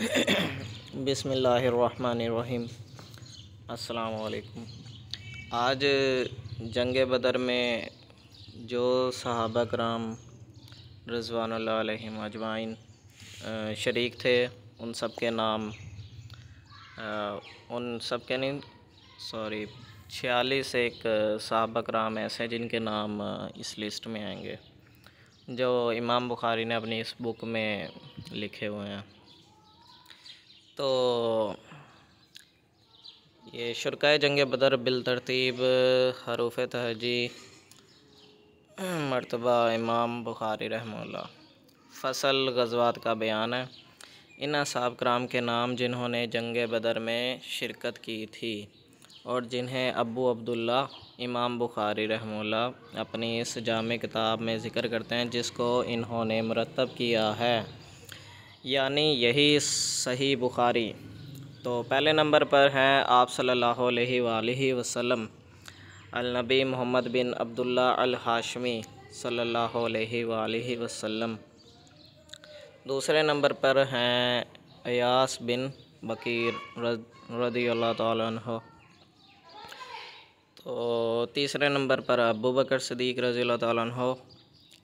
बिसमीम अल्लाम आज जंग बदर में जो सहाबा कराम रजवान अजमाइन शरीक थे उन सब के नाम उन सब के नहीं सॉरी छियालीस एक सहाबा कराम ऐसे हैं जिनके नाम इस लिस्ट में आएंगे जो इमाम बुखारी ने अपनी इस बुक में लिखे हुए हैं तो ये शरका जंग बदर बिलतरतीब हरूफ तहजी मरतबा इमाम बुखारी रहमल्ला फसल गजवात का बयान है इन असाब कराम के नाम जिन्होंने जंग बदर में शिरकत की थी और जिन्हें अबू अब्दुल्ला इमाम बुखारी रहमल्ला अपनी इस जाम किताब में ज़िक्र करते हैं जिसको इन्होंने मरतब किया है यानी यही सही बुखारी तो पहले नंबर पर हैं आप सल्लल्लाहु अलैहि वसल्लम अलनबी मोहम्मद बिन अब्दुल्ला अल हाशमी सल्लल्लाहु अलैहि वसल्लम दूसरे नंबर पर हैं अयास बिन बकीर रदी अल्लाह तह तो तीसरे नंबर पर अबू बकर सदीक रज़ी तह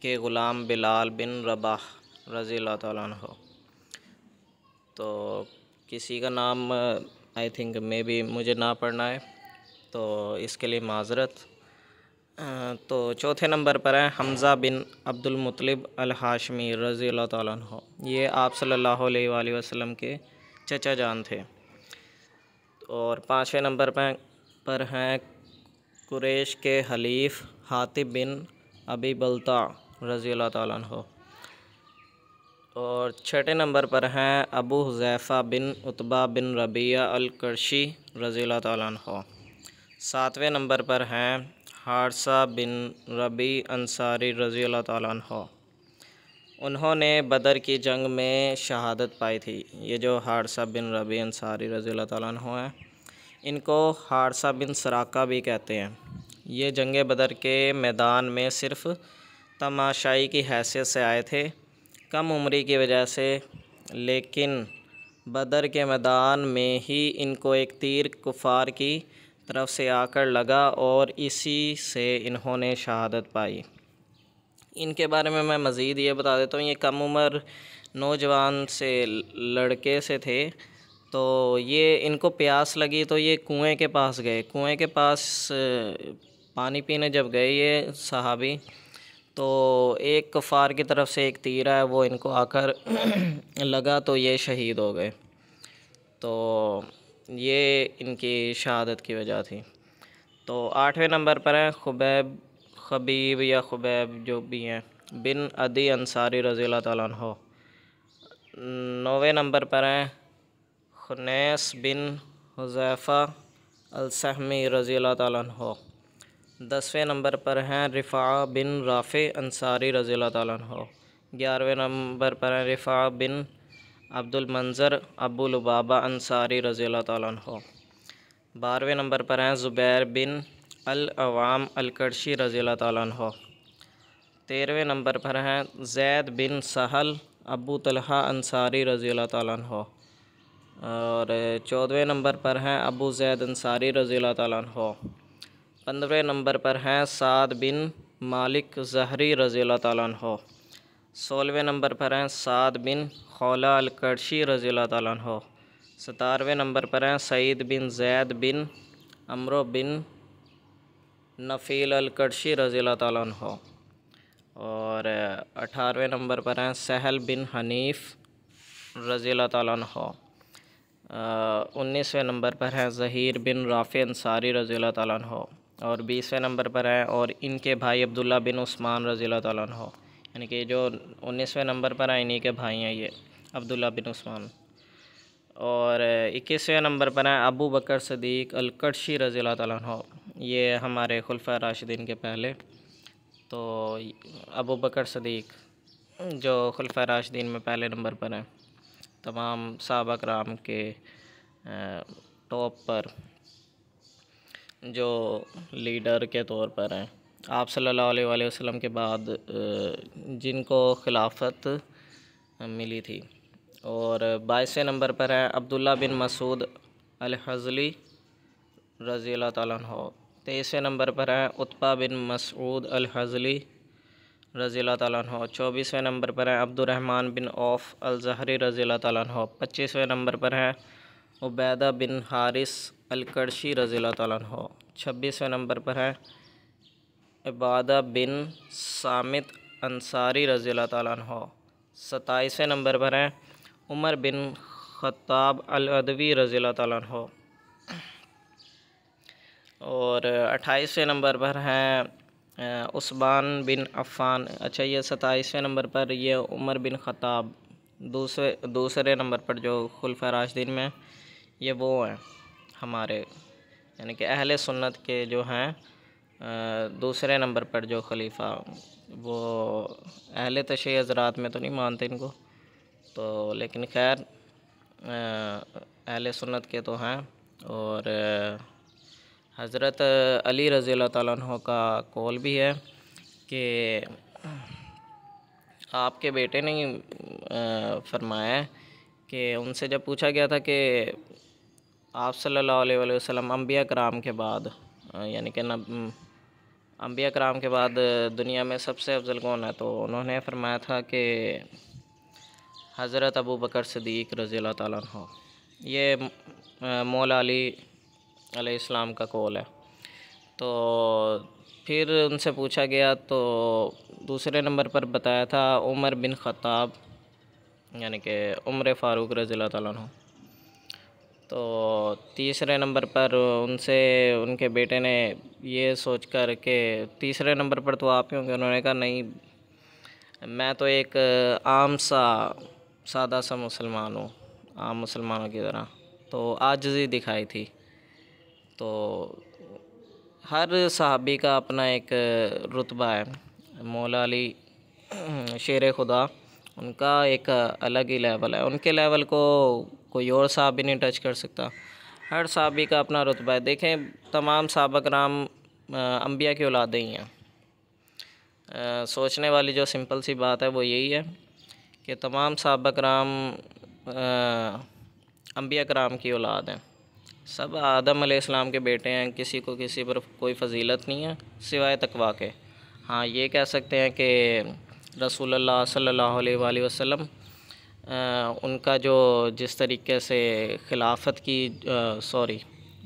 के ग़ुलाम बिलाल बिन रबाह रज़ी तह तो किसी का नाम आई थिंक मे बी मुझे ना पढ़ना है तो इसके लिए माजरत तो चौथे नंबर पर है हमज़ा बिन अब्दुल मुतलिब अल हाशमी रज़ी अल्लाह तह ये आप सल्लल्लाहु अलैहि वसल्लम के चचा जान थे और पाँचवें नंबर पर पर हैं कुरेश के हलीफ हातिब बिन अबी बलता रज़ी अल्लाह तह और छठे नंबर पर हैं अबू हुजैफ़ा बिन उतबा बिन रबिया करशी रज़ी तह सातवें नंबर पर हैं हारसा बिन रबी अंसारी रज़ी तह उन्होंने बदर की जंग में शहादत पाई थी ये जो हारसा बिन रबी अंसारी रज़ी तह हैं इनको हारसा बिन सराका भी कहते हैं ये जंग बदर के मैदान में सिर्फ़ तमाशाई की हैसियत से आए थे कम उम्री की वजह से लेकिन बदर के मैदान में ही इनको एक तीर कुफार की तरफ से आकर लगा और इसी से इन्होंने शहादत पाई इनके बारे में मैं मज़ीद ये बता देता हूँ ये कम उम्र नौजवान से लड़के से थे तो ये इनको प्यास लगी तो ये कुएं के पास गए कुएं के पास पानी पीने जब गए ये सहाबी तो एक कफ़ार की तरफ से एक तीर है वो इनको आकर लगा तो ये शहीद हो गए तो ये इनकी शहादत की वजह थी तो आठवें नंबर पर हैं खुबैब खबीब या खुबैब जो भी हैं बिन अदी अंसारी रज़ी तन नौवे नंबर पर हैं खुनैस बिन हुजैफ़ा अलसहमी रज़ी तन हो दसवें नंबर पर हैं रिफ़ा बिन राफ़े अंसारी रज़ी तह ग्यारहवें नंबर पर हैं रिफ़ा बिन अब्दुलमंज़र अबू लुबाबा अंसारी रज़ी तह बारहवें नंबर पर हैं ज़ुबैर बिन अल अवाम अलकर्शी रज़ी तह तेरहवें नंबर पर हैं जैद बिन सहल अबू तलहा अंसारी रज़ी तह और चौदहवें नंबर पर हैं अबू जैद अंसारी रज़ी तह पंद्रह नंबर पर हैं साद बिन मालिक जहरी रज़ी तन हो सोलहवें नंबर पर हैं साद बिन खौला अलकड़शी रज़ी तन हो नंबर पर हैं सईद बिन जैद बिन अमरो बिन नफ़ील अलकड़शी रज़ी तन हो और अठारहवें नंबर पर हैं सहल बिन हनीफ़ रज़ी तन हो उन्नीसवें नंबर पर हैं ज़हीर बिन राफ़ी अंसारी रज़ी तन हो और बीसवें नंबर पर हैं और इनके भाई अब्दुल्ला बिन उस्मान रज़ी तह यानी कि जो उन्नीसवें नंबर पर हैं इन्हीं के भाई हैं ये अब्दुल्ला बिन उस्मान और इक्कीसवें नंबर पर हैं अबू बकर सदीक अलकड़शी रज़ी तह ये हमारे खुलफा राशिदीन के पहले तो अबू बकर सदीक जो खुलफा राशिदीन में पहले नंबर पर हैं तमाम सबक राम के टॉप पर जो लीडर के तौर पर हैं आप सल्लल्लाहु अलैहि वसल्लम के बाद जिनको खिलाफत मिली थी और बाईसवें नंबर पर हैं अब्दुल्ला बिन मसूद अल हजली रज़ी अल्लाह तहो तेईसवें नंबर पर हैं उत्पा बिन मसूद हज़ली रज़ी अल्लाह तहो चौबीसवें नंबर पर हैं अब्दुलरहमान बिन औफ जहरी रज़ी अल्लाह तहो पच्चीसवें नंबर पर हैं उबैदा बिन हारिस अलकर्शी रज़ी हो छब्बीसवें नंबर पर हैं इबादा बिन सामित अंसारी रज़ी हो सताईसवें नंबर पर हैं उमर बिन ख़ताब अलअदवी रज़ी तह और अट्ठाईसवें नंबर पर हैं उस्मान बिन अफ़ान अच्छा ये सताईसवें नंबर पर ये उमर बिन ख़ताब दूसरे दूसरे नंबर पर जो खुलफ राशदीन में ये वो हैं हमारे यानी कि अहल सुन्नत के जो हैं दूसरे नंबर पर जो खलीफा वो अहल तशे हजरात में तो नहीं मानते इनको तो लेकिन खैर अहल सुन्नत के तो हैं और हज़रत अली रज़ी तहों का कौल भी है कि आपके बेटे ने फरमाया कि उनसे जब पूछा गया था कि आप सल्ला वसलम अम्बिया कराम के बाद यानी कि नब अम्बिया कराम के बाद दुनिया में सबसे अफजल कौन है तो उन्होंने फरमाया था कि हज़रत अबू बकर सदीक रज़ी अल्लाह तह ये मौलाम का कौल है तो फिर उनसे पूछा गया तो दूसरे नंबर पर बताया था उमर बिन ख़ताब यानी कि उम्र फ़ारूक रज़ी तौ तह तो तीसरे नंबर पर उनसे उनके बेटे ने ये सोच कर के तीसरे नंबर पर तो आप ही होंगे उन्होंने कहा नहीं मैं तो एक आम सा सादा सा मुसलमान हूँ आम मुसलमानों की तरह तो आजजी दिखाई थी तो हर सहाबी का अपना एक रुतबा है मौला अली शेर खुदा उनका एक अलग ही लेवल है उनके लेवल को कोई और साहब भी नहीं टच कर सकता हर सहाबी का अपना रुतबा है देखें तमाम सबक राम अम्बिया की औलादें ही हैं आ, सोचने वाली जो सिंपल सी बात है वो यही है कि तमाम सबक राम अम्बिया कराम की औलाद हैं सब आदम आसमाम के बेटे हैं किसी को किसी पर कोई फजीलत नहीं है सिवाय तकवा के हाँ ये कह सकते हैं कि रसूल सल्ला वसलम उनका जो जिस तरीके से खिलाफत की सॉरी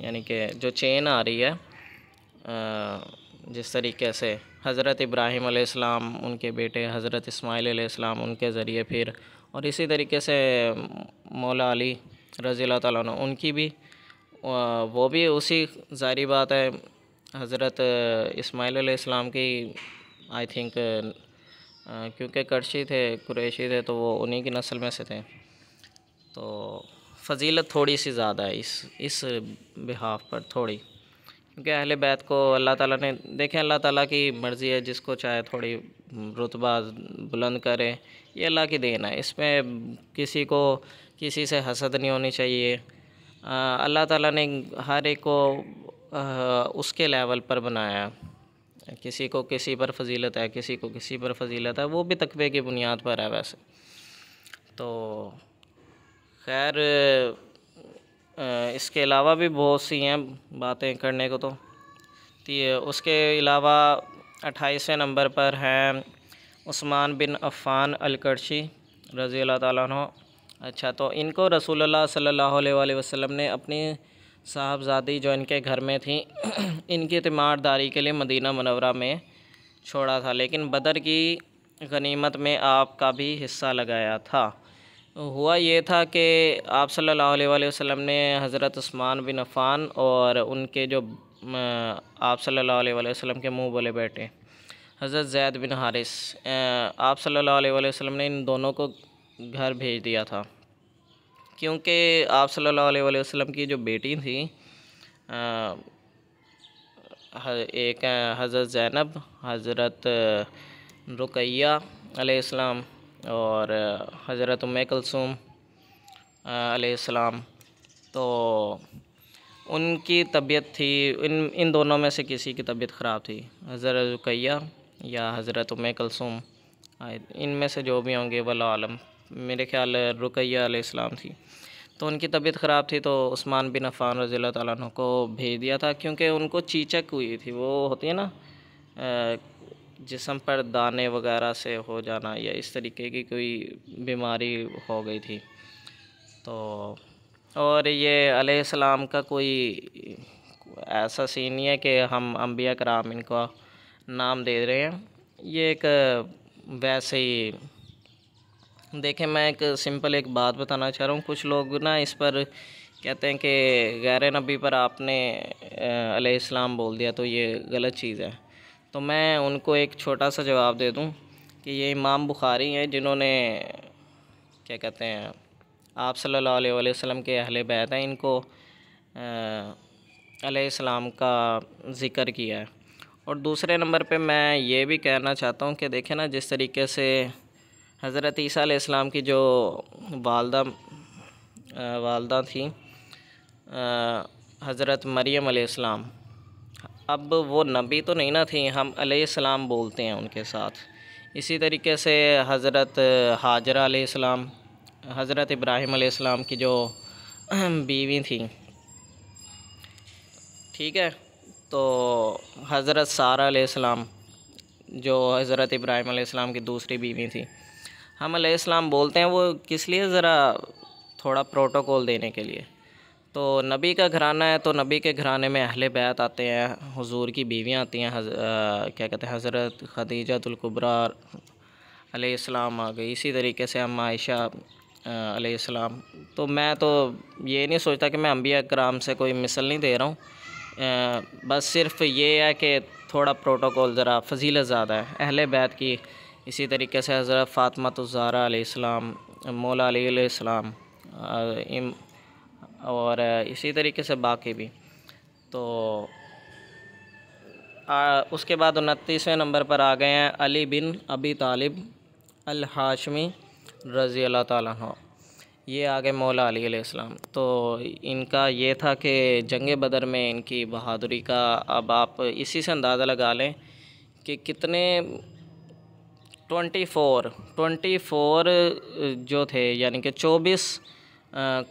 यानी कि जो चेन आ रही है आ, जिस तरीके से हज़रत इब्राहिम अलैहिस्सलाम उनके बेटे हज़रत इस्माइल अलैहिस्सलाम उनके ज़रिए फिर और इसी तरीके से मौला अली रज़ी तन उनकी भी वो भी उसी जारी बात है हज़रत इस्माइल अलैहिस्सलाम की आई थिंक क्योंकि करशी थे कुरेशी थे तो वो उन्हीं की नस्ल में से थे तो फजीलत थोड़ी सी ज़्यादा है इस इस बिहाफ पर थोड़ी क्योंकि अहले बैत को अल्लाह ताला ने देखें अल्लाह ताला की मर्ज़ी है जिसको चाहे थोड़ी रुतबा बुलंद करे ये अल्लाह की देन है इसमें किसी को किसी से हसद नहीं होनी चाहिए अल्लाह ताला ने हर एक को आ, उसके लेवल पर बनाया किसी को किसी पर फजीलत है किसी को किसी पर फजीलत है वो भी तकबे की बुनियाद पर है वैसे तो खैर इसके अलावा भी बहुत सी हैं बातें करने को तो उसके अलावा अट्ठाईसवें नंबर पर हैं उस्मान बिन अफ़ान अलकरशी रज़ी अल्लाह ताला अच्छा तो इनको रसूलुल्लाह सल्लल्लाहु अलैहि वसल्लम ने अपनी साहबजादी जो इनके घर में थी इनकी तीमारदारी के लिए मदीना मनवरा में छोड़ा था लेकिन बदर की गनीमत में आपका भी हिस्सा लगाया था हुआ ये था कि आप सल्लल्लाहु अलैहि वसल्लम ने हज़रत उस्मान बिन अफ़ान और उनके जो आप सल्लल्लाहु अलैहि वसल्लम के मुंह बोले बैठे हज़रत जैद बिन हारिस आप सल्लल्लाहु अलैहि वसल्लम ने इन दोनों को घर भेज दिया था क्योंकि आप सल्लल्लाहु अलैहि वसल्लम की जो बेटी थी एक हज़रत ज़ैनब हज़रत रुकैया अलैहिस्सलाम और हज़रत उम कलसूम अलैहिस्सलाम तो उनकी तबीयत थी इन इन दोनों में से किसी की तबीयत ख़राब थी हज़रत रुकैया या हज़रत उम इन में से जो भी होंगे वल्ला आलम मेरे ख्याल रुकैया थी तो उनकी तबीयत ख़राब थी तो उस्मान बिन अफ़ान रज़ी तु को भेज दिया था क्योंकि उनको चीचक हुई थी वो होती है ना जिसम पर दाने वगैरह से हो जाना या इस तरीके की कोई बीमारी हो गई थी तो और ये अलैहिस्सलाम का कोई ऐसा सीन नहीं है कि हम अम्बिया कराम इनका नाम दे रहे हैं ये एक वैसे ही देखें मैं एक सिंपल एक बात बताना चाह रहा हूँ कुछ लोग ना इस पर कहते हैं कि गैर नबी पर आपने अलैहिस्सलाम बोल दिया तो ये गलत चीज़ है तो मैं उनको एक छोटा सा जवाब दे दूँ कि ये इमाम बुखारी हैं जिन्होंने क्या कहते हैं आप सल्लल्लाहु अलैहि वसल्लम के अहले बैत हैं इनको अलैहिस्सलाम का ज़िक्र किया है और दूसरे नंबर पे मैं ये भी कहना चाहता हूँ कि देखें ना जिस तरीके से हज़रत ईसा की जो वालदा वालदा थी हज़रत मरियम अलैहिस्सलाम अब वो नबी तो नहीं ना थी हम अलैहिस्सलाम बोलते हैं उनके साथ इसी तरीके से हज़रत हाजरा अलैहिस्सलाम हज़रत इब्राहिम अलैहिस्सलाम की जो बीवी थी ठीक है तो हज़रत सारा अलैहिस्सलाम जो हज़रत इब्राहिम अलैहिस्सलाम की दूसरी बीवी थी हम अलैहिस्सलाम बोलते हैं वो किस लिए ज़रा थोड़ा प्रोटोकॉल देने के लिए तो नबी का घराना है तो नबी के घराने में अहले बैत आते हैं हुजूर की बीवियाँ आती हैं हज, आ, क्या कहते हैं हज़रत खदीजतुल्कुबरा अलैहिस्सलाम आ गई इसी तरीके से हम आयशा अलैहिस्सलाम तो मैं तो ये नहीं सोचता कि मैं अम्बिया कराम से कोई मिसल नहीं दे रहा हूँ बस सिर्फ़ ये है कि थोड़ा प्रोटोकॉल ज़रा फजीलत ज़्यादा है अहल बैत की इसी तरीके से हज़रत फ़ातमा तो ज़ारा मौला अलीसम और इसी तरीके से बाकी भी तो आ, उसके बाद उनतीसवें नंबर पर आ गए हैं अली बिन अबी तालिब अल हाशमी रज़ी अल्लाह ताला ये आ गए मौला अली तो इनका ये था कि जंग बदर में इनकी बहादुरी का अब आप इसी से अंदाज़ा लगा लें कि कितने ट्वेंटी फ़ोर ट्वेंटी फ़ोर जो थे यानी कि चौबीस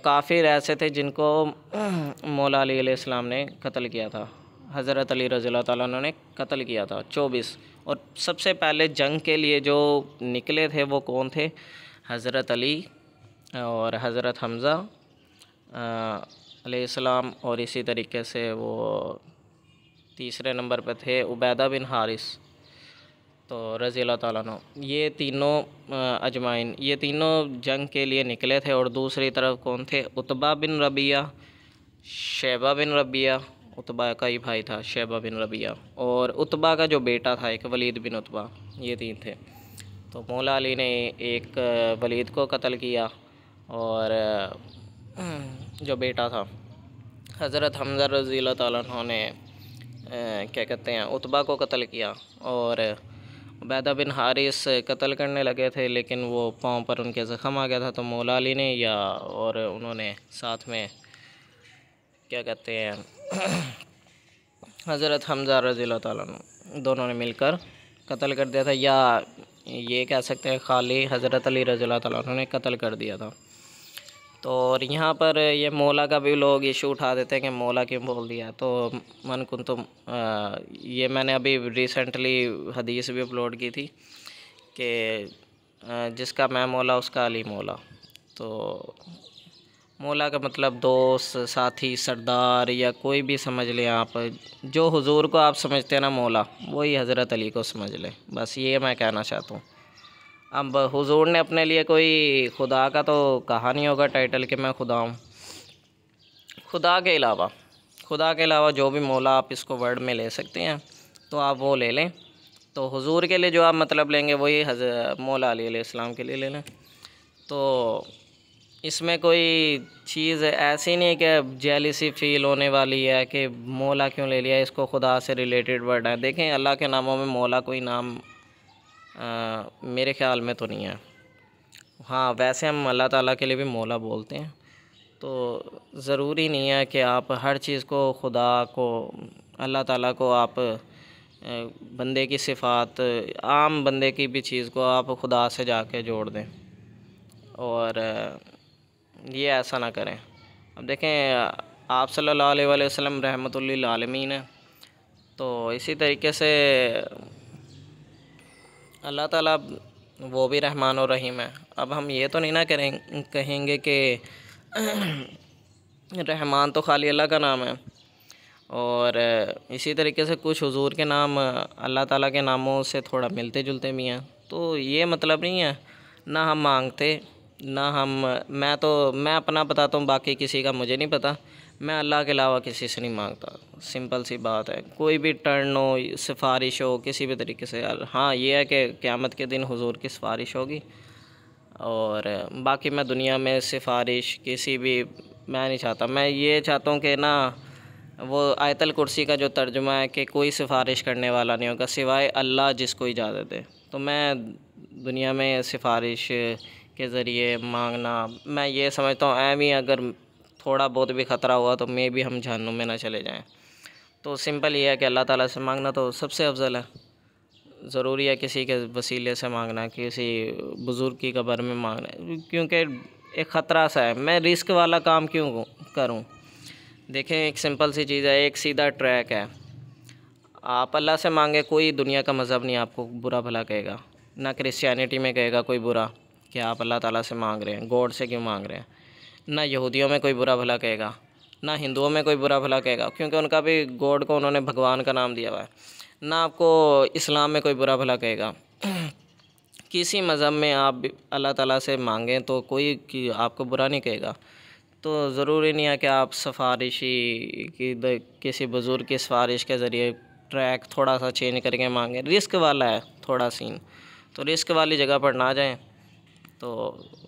काफ़िर ऐसे थे जिनको मौला अली इस्लाम ने कत्ल किया था हज़रत अली रज़ी तु ने कत्ल किया था चौबीस और सबसे पहले जंग के लिए जो निकले थे वो कौन थे हज़रत अली और हज़रत हमज़ा अलैहिस्सलाम और इसी तरीके से वो तीसरे नंबर पर थे उबैदा बिन हारिस तो रज़ी अल्लाह तु ये तीनों अजमाइन ये तीनों जंग के लिए निकले थे और दूसरी तरफ कौन थे Utba bin Rabia Sheba bin Rabia Utba का ही भाई था शेबा बिन रबिया और उतबा का जो बेटा था एक वलीद बिन उतबा ये तीन थे तो मौला अली ने एक वलीद को कत्ल किया और जो बेटा था हज़रत हमजा रज़ी अल्लाह ने क्या कहते हैं उतबा को कत्ल किया और उबैदा बिन हारिस कत्ल करने लगे थे लेकिन वो पाँव पर उनके ज़ख़म आ गया था तो मौला अली ने या और उन्होंने साथ में क्या कहते हैं हज़रत हमजा रज़ी तनों दोनों ने मिलकर कत्ल कर दिया था या ये कह सकते हैं खाली हज़रत अली रजील तु ने कत्ल कर दिया था तो और यहाँ पर ये मोला का भी लोग इशू उठा देते हैं कि मौला क्यों बोल दिया तो मन कुन तो ये मैंने अभी रिसेंटली हदीस भी अपलोड की थी कि जिसका मैं मोला उसका अली मोला तो मोला का मतलब दोस्त साथी सरदार या कोई भी समझ लें आप जो हुजूर को आप समझते हैं ना मोला वही हज़रत अली को समझ लें बस ये मैं कहना चाहता हूँ अब हुजूर ने अपने लिए कोई खुदा का तो कहा नहीं होगा टाइटल कि मैं खुदा हूँ खुदा के अलावा खुदा के अलावा जो भी मौला आप इसको वर्ड में ले सकते हैं तो आप वो ले लें तो हुजूर के लिए जो आप मतलब लेंगे वही मौला अली इस्लाम के लिए ले लें तो इसमें कोई चीज़ ऐसी नहीं कि जेलिसी फील होने वाली है कि मौला क्यों ले लिया इसको खुदा से रिलेटेड वर्ड है देखें अल्लाह के नामों में मौला कोई नाम आ, मेरे ख्याल में तो नहीं है हाँ वैसे हम अल्लाह ताला के लिए भी मौला बोलते हैं तो ज़रूरी नहीं है कि आप हर चीज़ को खुदा को अल्लाह ताला को आप बंदे की सिफात आम बंदे की भी चीज़ को आप खुदा से जाके जोड़ दें और ये ऐसा ना करें अब देखें आप सल्लल्लाहु अलैहि वसल्लम रहमतुल्लिल आलमीन है तो इसी तरीके से अल्लाह ताला वो भी रहमान और रहीम है अब हम ये तो नहीं ना करें कहेंगे कि रहमान तो खाली अल्लाह का नाम है और इसी तरीके से कुछ हुजूर के नाम अल्लाह ताला के नामों से थोड़ा मिलते जुलते भी हैं तो ये मतलब नहीं है ना हम मांगते ना हम मैं तो मैं अपना बताता हूँ बाकी किसी का मुझे नहीं पता मैं अल्लाह के अलावा किसी से नहीं मांगता सिंपल सी बात है कोई भी टर्न हो सिफारिश हो किसी भी तरीके से हाँ ये है कि क़्यामत के दिन हुजूर की सिफारिश होगी और बाकी मैं दुनिया में सिफारिश किसी भी मैं नहीं चाहता मैं ये चाहता हूँ कि ना वो आयतल कुर्सी का जो तर्जुमा है कि कोई सिफारिश करने वाला नहीं होगा सिवाय अल्लाह जिसको इजाज़त दे तो मैं दुनिया में सिफारिश के ज़रिए मांगना मैं ये समझता हूँ एम ही अगर थोड़ा बहुत भी ख़तरा हुआ तो मे भी हम जहनुम में ना चले जाएँ तो सिंपल ये है कि अल्लाह ताला से मांगना तो सबसे अफजल है ज़रूरी है किसी के वसीले से मांगना किसी बुज़ुर्ग की कबर में मांगना क्योंकि एक ख़तरा सा है मैं रिस्क वाला काम क्यों करूँ देखें एक सिंपल सी चीज़ है एक सीधा ट्रैक है आप अल्लाह से मांगे कोई दुनिया का मज़हब नहीं आपको बुरा भला कहेगा ना क्रिश्चियनिटी में कहेगा कोई बुरा कि आप अल्लाह ताला से मांग रहे हैं गॉड से क्यों मांग रहे हैं ना यहूदियों में कोई बुरा भला कहेगा ना हिंदुओं में कोई बुरा भला कहेगा क्योंकि उनका भी गॉड को उन्होंने भगवान का नाम दिया हुआ है ना आपको इस्लाम में कोई बुरा भला कहेगा किसी मज़हब में आप अल्लाह ताला से मांगें तो कोई कि आपको बुरा नहीं कहेगा तो ज़रूरी नहीं है कि आप सफारिशी की किसी बुज़ुर्ग की सिफारिश के ज़रिए ट्रैक थोड़ा सा चेंज करके मांगें रिस्क वाला है थोड़ा सीन तो रिस्क वाली जगह पर ना जाएँ तो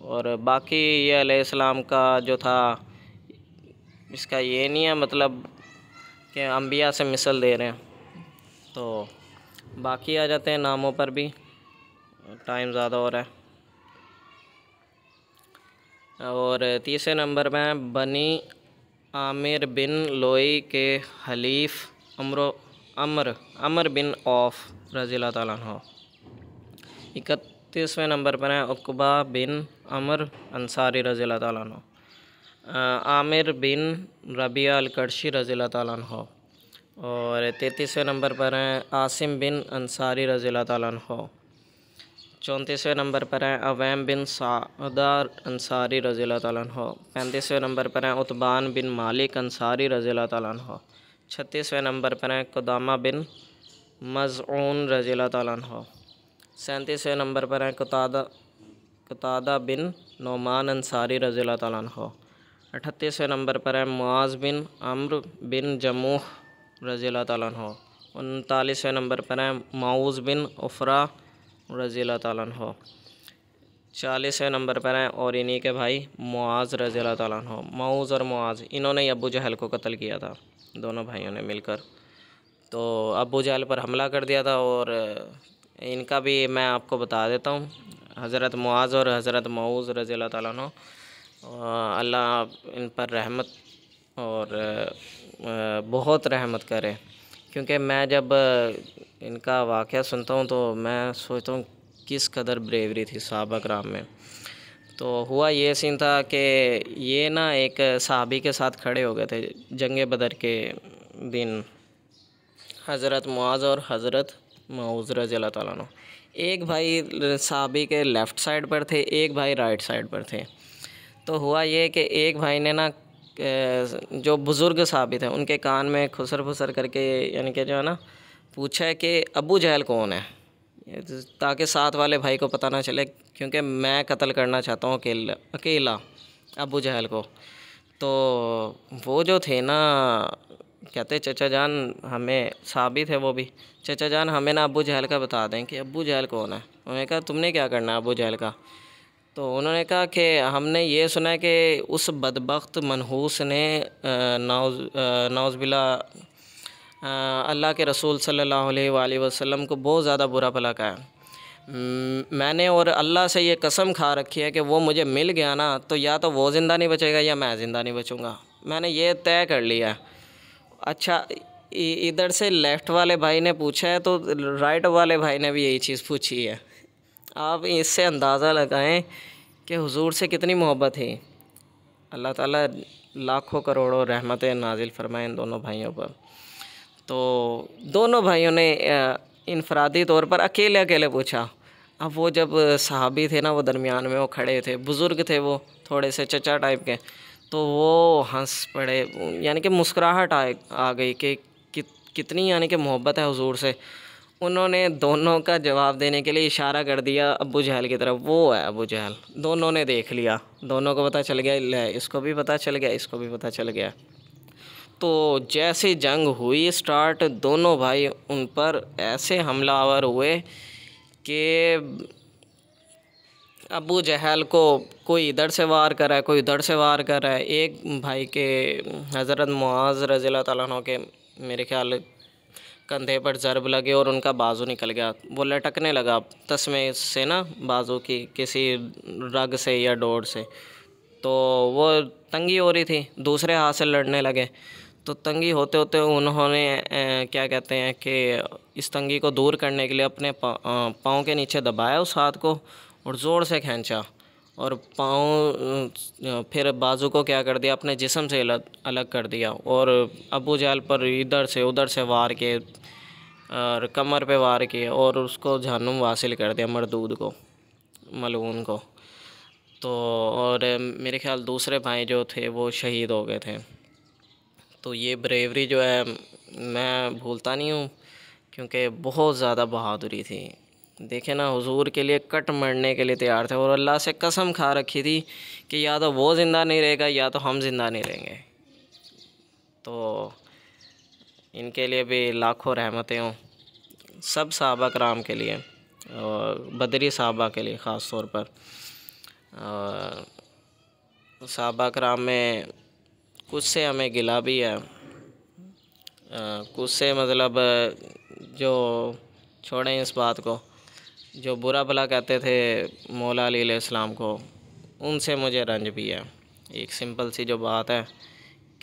और बाकी ये अलैहिस्सलाम का जो था इसका ये नहीं है मतलब कि अम्बिया से मिसल दे रहे हैं तो बाकी आ जाते हैं नामों पर भी टाइम ज़्यादा हो रहा है और तीसरे नंबर में बनी आमिर बिन लोई के हलीफ अमरो अमर अमर बिन औफ रज़ी तक तीसवें नंबर पर हैं उकबा बिन अमर अंसारी रज़ी तु आमिर बिन रबिया अलकड़शी रज़ी तन और तैतीसवें नंबर पर हैं आसिम बिन अंसारी रज़ी तन चौंतीसवें नंबर पर हैं अवैम बिन सादा अंसारी रज़ी तन पैंतीसवें नंबर पर हैं उत्बान बिन मालिक अंसारी रज़ी तन छत्तीसवें नंबर पर हैं कदामा बिन मज़ून रज़ी तन सैंतीसवें नंबर पर हैं कतादा कतादा बिन नौमान अंसारी रज़ी हो अठतीसवें नंबर पर है मुआज़ बिन अम्र बिन जमूह रज़ी हो उनतालीसवें नंबर पर हैं माऊज़ बिन उफ़रा रज़ी हो चालीसवें नंबर पर हैं और इन्हीं के भाई मुआज़ तन हो माऊज़ और मुआज़ इन्होंने अबू जहल को कत्ल किया था दोनों भाइयों ने मिलकर तो अबू जहल पर हमला कर दिया था और इनका भी मैं आपको बता देता हूँ हज़रत मुआज़ और हज़रत मऊज़ रज़ी अल्लाह ताली अल्लाह इन पर रहमत और बहुत रहमत करे क्योंकि मैं जब इनका वाक़ सुनता हूँ तो मैं सोचता हूँ किस कदर ब्रेवरी थी सबक राम में तो हुआ ये सीन था कि ये ना एक सहाबी के साथ खड़े हो गए थे जंग बदर के दिन हज़रत मुआज़ और हज़रत माउजरा जला तला एक भाई साबी के लेफ़्ट साइड पर थे एक भाई राइट साइड पर थे तो हुआ ये कि एक भाई ने ना जो बुज़ुर्ग साबित है उनके कान में खुसर फुसर करके यानी कि जो है ना पूछा है कि अबू जहल कौन है ताकि साथ वाले भाई को पता ना चले क्योंकि मैं कत्ल करना चाहता हूँ अकेला अकेला अबू जहल को तो वो जो थे ना कहते चचा जान हमें साबित है वो भी चचा जान हमें ना अबू जहल का बता दें कि अबू जहल कौन है उन्होंने कहा तुमने क्या करना है अबू जहल का तो उन्होंने कहा कि हमने ये सुना है कि उस बदबخت मनहूस ने नाउज नाउजबिला अल्लाह के रसूल सल्लल्लाहु अलैहि वसल्लम को बहुत ज़्यादा बुरा भला कहा मैंने और अल्लाह से ये कसम खा रखी है कि वो मुझे मिल गया ना तो या तो वो ज़िंदा नहीं बचेगा या मैं ज़िंदा नहीं बचूँगा मैंने ये तय कर लिया है अच्छा इधर से लेफ़्ट वाले भाई ने पूछा है तो राइट वाले भाई ने भी यही चीज़ पूछी है आप इससे अंदाज़ा लगाएं कि हुजूर से कितनी मोहब्बत है अल्लाह ताला लाखों करोड़ों रहमत नाजिल फरमाए इन दोनों भाइयों पर तो दोनों भाइयों ने इनफरादी तौर पर अकेले अकेले पूछा अब वो जब सहाबी थे ना वो दरमियान में वो खड़े थे बुज़ुर्ग थे वो थोड़े से चचा टाइप के तो वो हंस पड़े यानी कि मुस्कुराहट आ, आ गई कि कितनी यानी कि मोहब्बत है हुजूर से उन्होंने दोनों का जवाब देने के लिए इशारा कर दिया अबू जहल की तरफ वो है अबू जहल दोनों ने देख लिया दोनों को पता चल गया ले इसको भी पता चल गया इसको भी पता चल गया तो जैसे जंग हुई स्टार्ट दोनों भाई उन पर ऐसे हमलावर हुए कि अबू जहल को कोई इधर से वार कर रहा है कोई उधर से वार कर रहा है एक भाई के हज़रत मुआज़ रज़ी तु के मेरे ख्याल कंधे पर ज़रब लगे और उनका बाजू निकल गया वो लटकने लगा तस्मे से ना बाजू की किसी रग से या डोर से तो वो तंगी हो रही थी दूसरे हाथ से लड़ने लगे तो तंगी होते होते उन्होंने क्या कहते हैं कि इस तंगी को दूर करने के लिए अपने पाँव के नीचे दबाया उस हाथ को और ज़ोर से खींचा और पाँव फिर बाजू को क्या कर दिया अपने जिसम से अलग कर दिया और अबू जाल पर इधर से उधर से वार के और कमर पे वार किए और उसको जहनुम वासिल कर दिया मरदूद को मलून को तो और मेरे ख्याल दूसरे भाई जो थे वो शहीद हो गए थे तो ये ब्रेवरी जो है मैं भूलता नहीं हूँ क्योंकि बहुत ज़्यादा बहादुरी थी देखे ना हुजूर के लिए कट मरने के लिए तैयार थे और अल्लाह से कसम खा रखी थी कि या तो वो ज़िंदा नहीं रहेगा या तो हम ज़िंदा नहीं रहेंगे तो इनके लिए भी लाखों रहमतें हों सब सहाबा कराम के लिए और बदरी सहाबा के लिए ख़ास तौर पर सहाबा कराम में कुछ से हमें गिला भी है कुछ से मतलब जो छोड़ें इस बात को जो बुरा भला कहते थे मौला अली को उनसे मुझे रंज भी है एक सिंपल सी जो बात है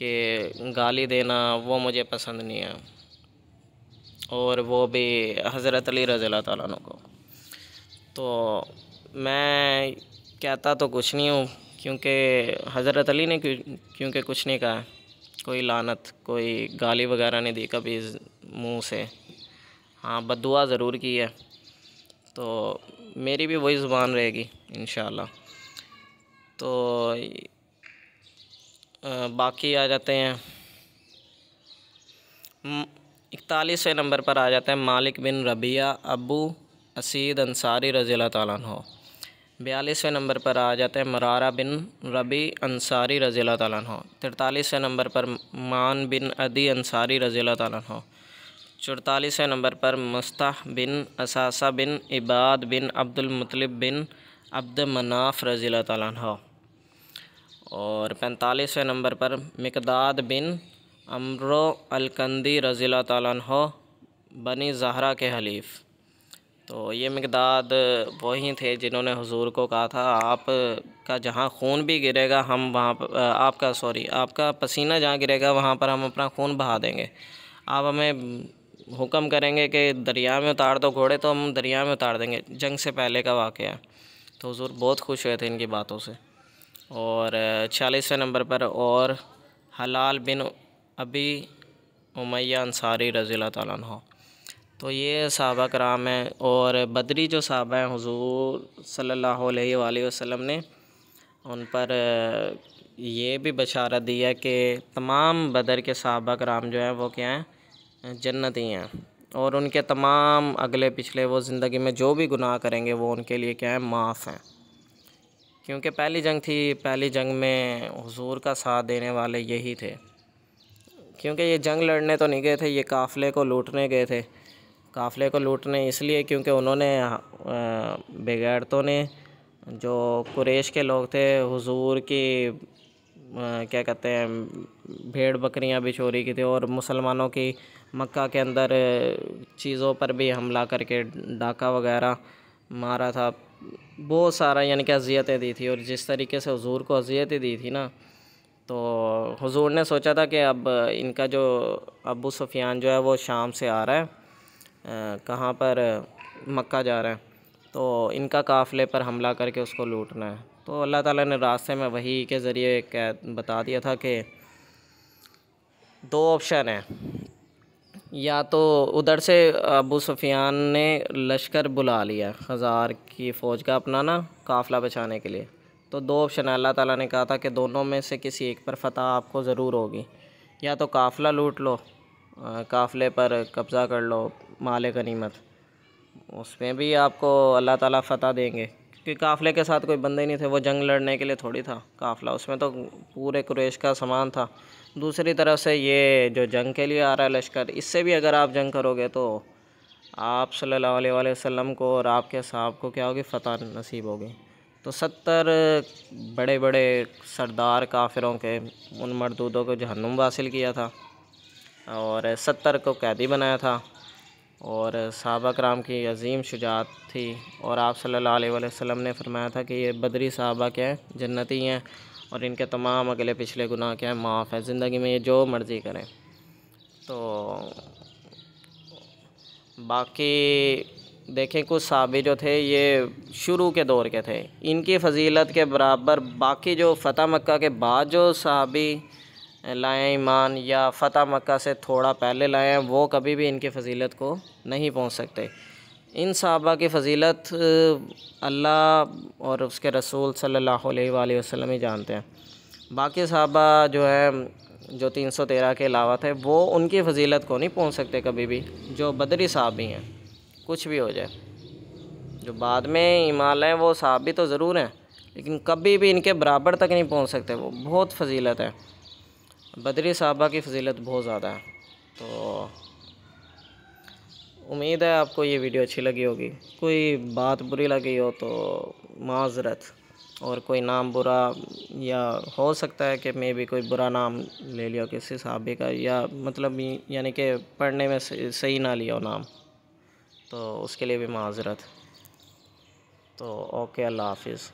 कि गाली देना वो मुझे पसंद नहीं है और वो भी हज़रत अली रज़ी तन को तो मैं कहता तो कुछ नहीं हूँ क्योंकि हज़रत अली ने क्योंकि कुछ नहीं कहा कोई लानत कोई गाली वगैरह नहीं दी कभी मुंह से हाँ बदुआ ज़रूर की है तो मेरी भी वही ज़ुबान रहेगी इन तो बाकी आ जाते हैं इकतालीसवें नंबर पर आ जाते हैं मालिक बिन रबिया अबू असीद अंसारी रज़ी तैन हो बयालीसवें नंबर पर आ जाते हैं मरारा बिन रबी अंसारी रज़ी तैन हो तिरतालीसवें नंबर पर मान बिन अदी अंसारी रज़ी तैन हो चौतालीसवें नंबर पर मुस्ताह बिन असासा बिन इबाद बिन अब्दुलमतलब बिन अब्द मनाफ रज़ी तह और पैंतालीसवें नंबर पर मकदाद बिन अमरो अलकंदी रज़ी तह बनी जहरा के हलीफ़ तो ये मकदाद वही थे जिन्होंने हुजूर को कहा था आप का जहाँ खून भी गिरेगा हम वहाँ पर आपका सॉरी आपका पसीना जहाँ गिरेगा वहाँ पर हम अपना खून बहा देंगे आप हमें हुक्म करेंगे कि दरिया में उतार दो घोड़े तो हम दरिया में उतार देंगे जंग से पहले का वाक़ है तो हजूर बहुत खुश हुए थे इनकी बातों से और छियालीसवें नंबर पर और हलाल बिन अभी उमैया अंसारी रज़ी तह तो ये सहाबा कराम है और बदरी जो सहाबा हैं हजूर सल्ला वसम ने उन पर ये भी बशारा दी है कि तमाम बदर के सहाबा कराम जो हैं वो क्या हैं जन्नती हैं और उनके तमाम अगले पिछले वो ज़िंदगी में जो भी गुनाह करेंगे वो उनके लिए क्या है माफ़ हैं क्योंकि पहली जंग थी पहली जंग में हुजूर का साथ देने वाले यही थे क्योंकि ये जंग लड़ने तो नहीं गए थे ये काफ़िले को लूटने गए थे काफ़िले को लूटने इसलिए क्योंकि उन्होंने तो ने जो कुरेश के लोग थे हुजूर की क्या कहते हैं भेड़ बकरियां भी चोरी की थी और मुसलमानों की मक्का के अंदर चीज़ों पर भी हमला करके डाका वगैरह मारा था बहुत सारा यानी कि अजियतें दी थी और जिस तरीके से हजूर को अजियतें दी थी ना तो हजूर ने सोचा था कि अब इनका जो अबू सुफियान जो है वो शाम से आ रहा है कहाँ पर मक्का जा रहा है तो इनका काफ़िले पर हमला करके उसको लूटना है तो अल्लाह ताला ने रास्ते में वही के ज़रिए बता दिया था कि दो ऑप्शन हैं या तो उधर से अबू सुफियान ने लश्कर बुला लिया हज़ार की फ़ौज का अपना ना काफ़िला बचाने के लिए तो दो ऑप्शन अल्लाह ताला ने कहा था कि दोनों में से किसी एक पर फतह आपको ज़रूर होगी या तो काफ़िला लूट लो काफ़िले पर कब्ज़ा कर लो माल गनीमत उसमें भी आपको अल्लाह ताला फतह देंगे क्योंकि काफ़िले के साथ कोई बंदे नहीं थे वो जंग लड़ने के लिए थोड़ी था काफ़िला उसमें तो पूरे कुरेश का सामान था दूसरी तरफ से ये जो जंग के लिए आ रहा है लश्कर इससे भी अगर आप जंग करोगे तो आप सल्लल्लाहु अलैहि वसल्लम को और आपके साहब को क्या होगी फ़तह नसीब होगी तो सत्तर बड़े बड़े सरदार काफिरों के उन मरदूदों को जहन्नुम हासिल किया था और सत्तर को कैदी बनाया था और सहाबा कराम की अजीम शुजात थी और आप सल्लल्लाहु अलैहि वसल्लम ने फरमाया था कि ये बदरी सहाबा क्या हैं जन्नती हैं और इनके तमाम अगले पिछले गुनाह क्या हैं माफ़ है ज़िंदगी में ये जो मर्ज़ी करें तो बाकी देखें कुछ सहाबी जो थे ये शुरू के दौर के थे इनकी फजीलत के बराबर बाकी जो फ़तेह मक्का के बाद जो सहाबी लाएँ ईमान या फ़तह मक्का से थोड़ा पहले लाएँ वो कभी भी इनकी फजीलत को नहीं पहुँच सकते इन सहाबा की फजीलत अल्लाह और उसके रसूल सल्लल्लाहु अलैहि वसल्लम ही जानते हैं बाकी सहाबा जो है जो तीन सौ तेरह के अलावा थे वो उनकी फजीलत को नहीं पहुँच सकते कभी भी जो बदरी साहब भी हैं कुछ भी हो जाए जो बाद में ईमान हैं वो साहब भी तो ज़रूर हैं लेकिन कभी भी इनके बराबर तक नहीं पहुँच सकते वो बहुत फजीलत है बदरी साहबा की फजीलत बहुत ज़्यादा है तो उम्मीद है आपको ये वीडियो अच्छी लगी होगी कोई बात बुरी लगी हो तो माजरत और कोई नाम बुरा या हो सकता है कि मैं भी कोई बुरा नाम ले लिया किसी साहबे का या मतलब यानी कि पढ़ने में सही ना लिया हो नाम तो उसके लिए भी माजरत तो ओके अल्लाह हाफिज़